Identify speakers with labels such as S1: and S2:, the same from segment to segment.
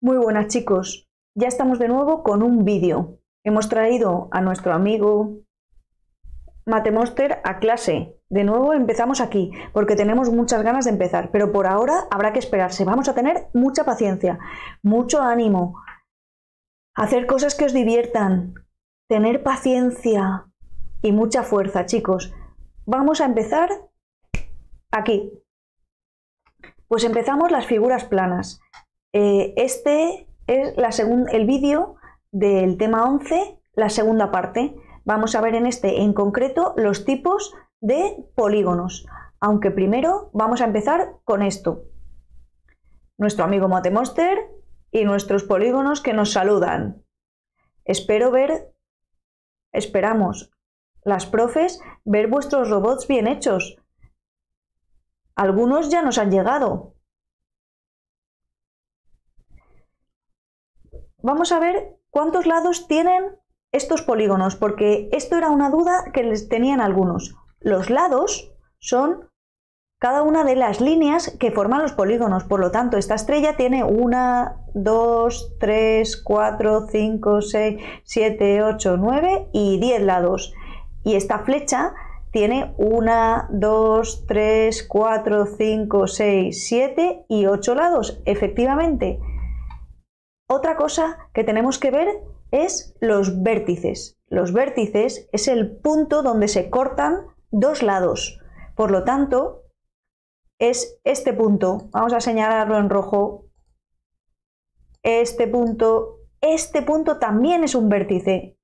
S1: Muy buenas chicos, ya estamos de nuevo con un vídeo. Hemos traído a nuestro amigo Monster a clase. De nuevo empezamos aquí, porque tenemos muchas ganas de empezar, pero por ahora habrá que esperarse. Vamos a tener mucha paciencia, mucho ánimo, hacer cosas que os diviertan, tener paciencia y mucha fuerza, chicos. Vamos a empezar aquí. Pues empezamos las figuras planas. Eh, este es la el vídeo del tema 11, la segunda parte. Vamos a ver en este en concreto los tipos de polígonos, aunque primero vamos a empezar con esto. Nuestro amigo Matemoster y nuestros polígonos que nos saludan. Espero ver, esperamos, las profes, ver vuestros robots bien hechos. Algunos ya nos han llegado, vamos a ver cuántos lados tienen estos polígonos, porque esto era una duda que les tenían algunos. Los lados son cada una de las líneas que forman los polígonos. Por lo tanto, esta estrella tiene 1, 2, 3, 4, 5, 6, 7, 8, 9 y 10 lados. Y esta flecha tiene 1, 2, 3, 4, 5, 6, 7 y 8 lados, efectivamente. Otra cosa que tenemos que ver es los vértices. Los vértices es el punto donde se cortan dos lados. Por lo tanto, es este punto. Vamos a señalarlo en rojo. Este punto. Este punto también es un vértice.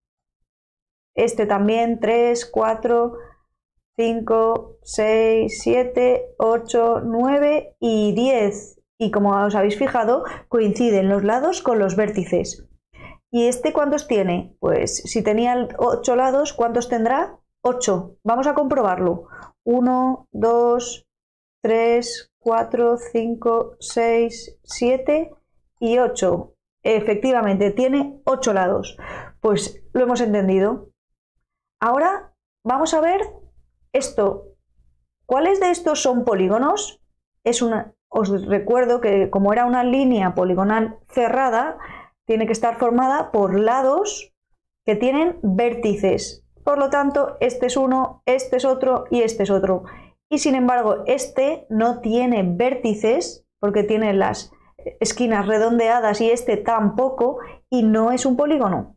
S1: Este también, 3, 4, 5, 6, 7, 8, 9 y 10 y como os habéis fijado, coinciden los lados con los vértices. ¿Y este cuántos tiene? Pues si tenía 8 lados, ¿cuántos tendrá? 8. Vamos a comprobarlo. 1, 2, 3, 4, 5, 6, 7 y 8. Efectivamente, tiene 8 lados. Pues lo hemos entendido. Ahora vamos a ver esto. ¿Cuáles de estos son polígonos? Es una, os recuerdo que como era una línea poligonal cerrada, tiene que estar formada por lados que tienen vértices. Por lo tanto, este es uno, este es otro y este es otro. Y sin embargo, este no tiene vértices porque tiene las esquinas redondeadas y este tampoco y no es un polígono.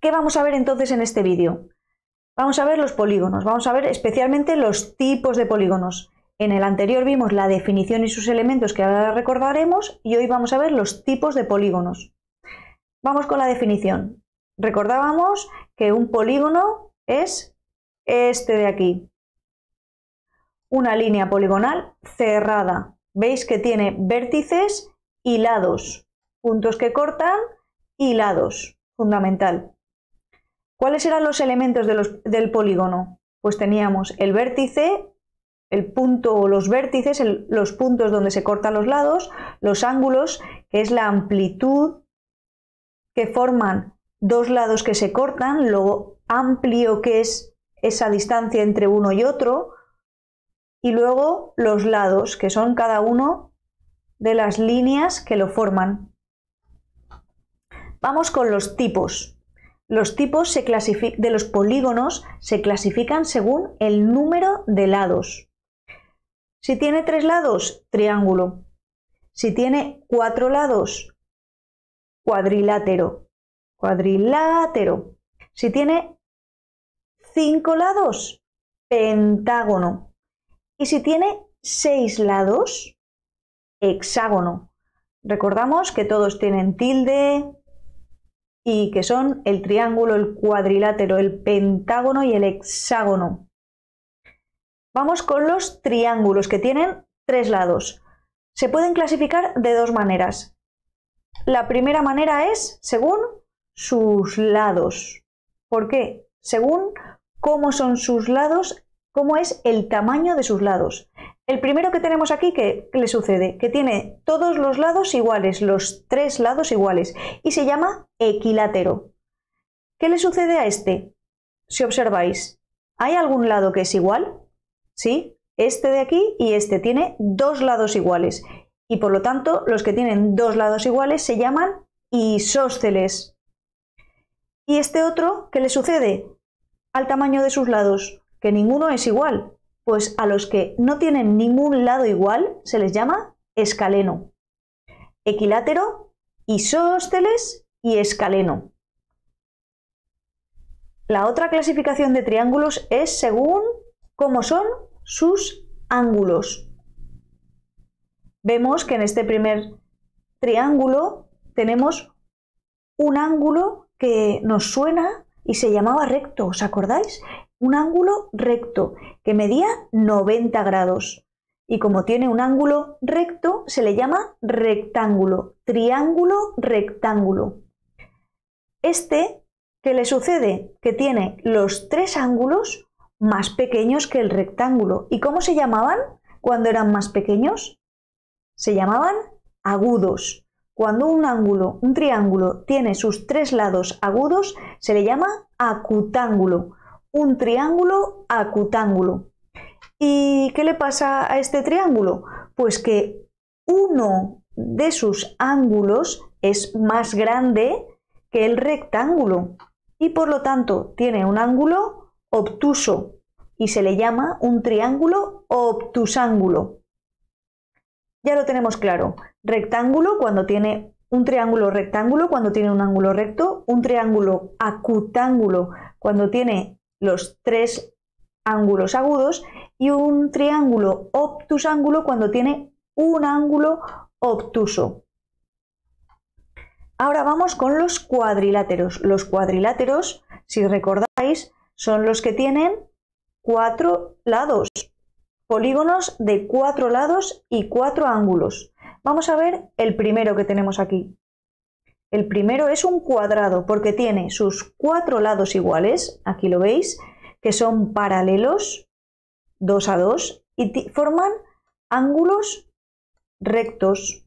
S1: ¿Qué vamos a ver entonces en este vídeo? Vamos a ver los polígonos, vamos a ver especialmente los tipos de polígonos. En el anterior vimos la definición y sus elementos que ahora recordaremos y hoy vamos a ver los tipos de polígonos. Vamos con la definición. Recordábamos que un polígono es este de aquí. Una línea poligonal cerrada. Veis que tiene vértices y lados. Puntos que cortan y lados. Fundamental. ¿Cuáles eran los elementos del polígono? Pues teníamos el vértice el punto o los vértices, los puntos donde se cortan los lados, los ángulos, que es la amplitud que forman dos lados que se cortan, lo amplio que es esa distancia entre uno y otro, y luego los lados, que son cada uno de las líneas que lo forman. Vamos con los tipos. Los tipos de los polígonos se clasifican según el número de lados. Si tiene tres lados, triángulo. Si tiene cuatro lados, cuadrilátero. Cuadrilátero. Si tiene cinco lados, pentágono. Y si tiene seis lados, hexágono. Recordamos que todos tienen tilde y que son el triángulo, el cuadrilátero, el pentágono y el hexágono. Vamos con los triángulos que tienen tres lados. Se pueden clasificar de dos maneras. La primera manera es según sus lados. ¿Por qué? Según cómo son sus lados, cómo es el tamaño de sus lados. El primero que tenemos aquí, ¿qué le sucede? Que tiene todos los lados iguales, los tres lados iguales, y se llama equilátero. ¿Qué le sucede a este? Si observáis, ¿hay algún lado que es igual? ¿sí? Este de aquí y este tiene dos lados iguales. Y por lo tanto, los que tienen dos lados iguales se llaman isósceles. ¿Y este otro qué le sucede? Al tamaño de sus lados, que ninguno es igual. Pues a los que no tienen ningún lado igual se les llama escaleno. Equilátero, isósceles y escaleno. La otra clasificación de triángulos es según ¿Cómo son sus ángulos. Vemos que en este primer triángulo tenemos un ángulo que nos suena y se llamaba recto, ¿os acordáis? Un ángulo recto que medía 90 grados. Y como tiene un ángulo recto, se le llama rectángulo, triángulo rectángulo. Este, que le sucede? Que tiene los tres ángulos más pequeños que el rectángulo. ¿Y cómo se llamaban cuando eran más pequeños? Se llamaban agudos. Cuando un ángulo, un triángulo, tiene sus tres lados agudos, se le llama acutángulo. Un triángulo acutángulo. ¿Y qué le pasa a este triángulo? Pues que uno de sus ángulos es más grande que el rectángulo y por lo tanto tiene un ángulo obtuso y se le llama un triángulo obtusángulo. Ya lo tenemos claro. Rectángulo cuando tiene un triángulo rectángulo cuando tiene un ángulo recto, un triángulo acutángulo cuando tiene los tres ángulos agudos y un triángulo obtusángulo cuando tiene un ángulo obtuso. Ahora vamos con los cuadriláteros. Los cuadriláteros, si recordáis, son los que tienen cuatro lados, polígonos de cuatro lados y cuatro ángulos. Vamos a ver el primero que tenemos aquí. El primero es un cuadrado porque tiene sus cuatro lados iguales, aquí lo veis, que son paralelos, dos a dos, y forman ángulos rectos.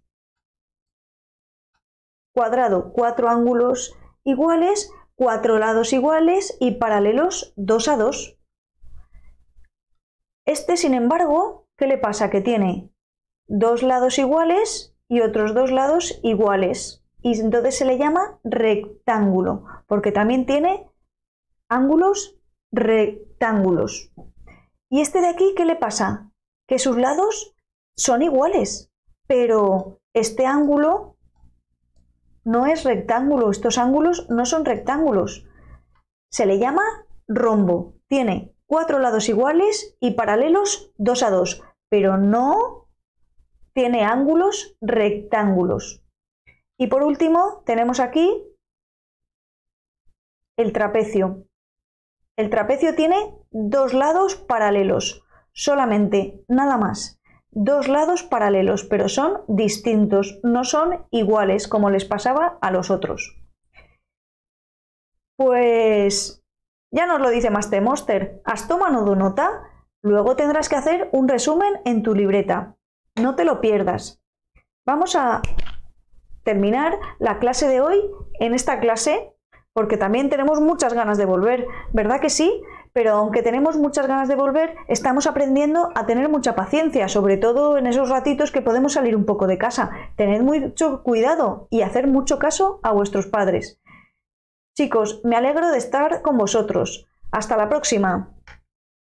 S1: Cuadrado, cuatro ángulos iguales cuatro lados iguales y paralelos 2 a 2. Este, sin embargo, ¿qué le pasa? Que tiene dos lados iguales y otros dos lados iguales. Y entonces se le llama rectángulo, porque también tiene ángulos rectángulos. ¿Y este de aquí qué le pasa? Que sus lados son iguales, pero este ángulo no es rectángulo, estos ángulos no son rectángulos. Se le llama rombo. Tiene cuatro lados iguales y paralelos dos a dos, pero no tiene ángulos rectángulos. Y por último, tenemos aquí el trapecio. El trapecio tiene dos lados paralelos, solamente, nada más dos lados paralelos, pero son distintos, no son iguales como les pasaba a los otros. Pues ya nos lo dice Master Monster, has tomado nota, luego tendrás que hacer un resumen en tu libreta. No te lo pierdas. Vamos a terminar la clase de hoy en esta clase porque también tenemos muchas ganas de volver, ¿verdad que sí? pero aunque tenemos muchas ganas de volver, estamos aprendiendo a tener mucha paciencia, sobre todo en esos ratitos que podemos salir un poco de casa. Tened mucho cuidado y hacer mucho caso a vuestros padres. Chicos, me alegro de estar con vosotros. Hasta la próxima.